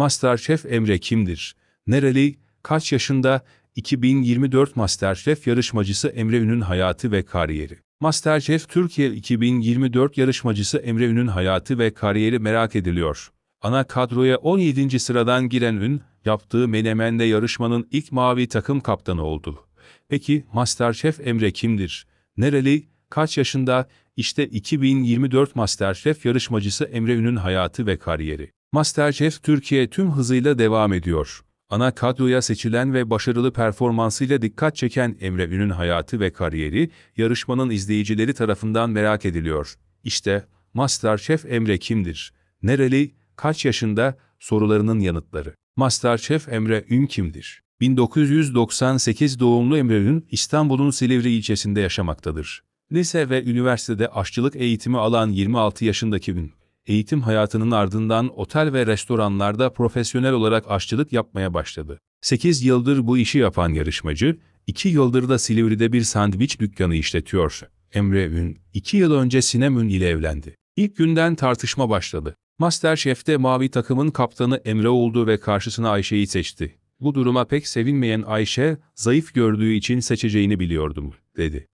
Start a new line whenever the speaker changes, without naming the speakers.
Masterchef Emre kimdir? Nereli? Kaç yaşında? 2024 Masterchef yarışmacısı Emre Ün'ün hayatı ve kariyeri. Masterchef Türkiye 2024 yarışmacısı Emre Ün'ün hayatı ve kariyeri merak ediliyor. Ana kadroya 17. sıradan giren Ün, yaptığı Menemen'de yarışmanın ilk mavi takım kaptanı oldu. Peki Masterchef Emre kimdir? Nereli? Kaç yaşında? İşte 2024 Masterchef yarışmacısı Emre Ün'ün hayatı ve kariyeri. Masterchef Türkiye tüm hızıyla devam ediyor. Ana kadroya seçilen ve başarılı performansıyla dikkat çeken Emre Ün'ün hayatı ve kariyeri yarışmanın izleyicileri tarafından merak ediliyor. İşte Masterchef Emre kimdir? Nereli, kaç yaşında sorularının yanıtları. Masterchef Emre Ün kimdir? 1998 doğumlu Emre Ün, İstanbul'un Silivri ilçesinde yaşamaktadır. Lise ve üniversitede aşçılık eğitimi alan 26 yaşındaki Ün, eğitim hayatının ardından otel ve restoranlarda profesyonel olarak aşçılık yapmaya başladı. 8 yıldır bu işi yapan yarışmacı, 2 yıldır da Silivri'de bir sandviç dükkanı işletiyor. Emre Ün, 2 yıl önce Sinem Ün ile evlendi. İlk günden tartışma başladı. Masterchef'te mavi takımın kaptanı Emre oldu ve karşısına Ayşe'yi seçti. Bu duruma pek sevinmeyen Ayşe, zayıf gördüğü için seçeceğini biliyordum, dedi.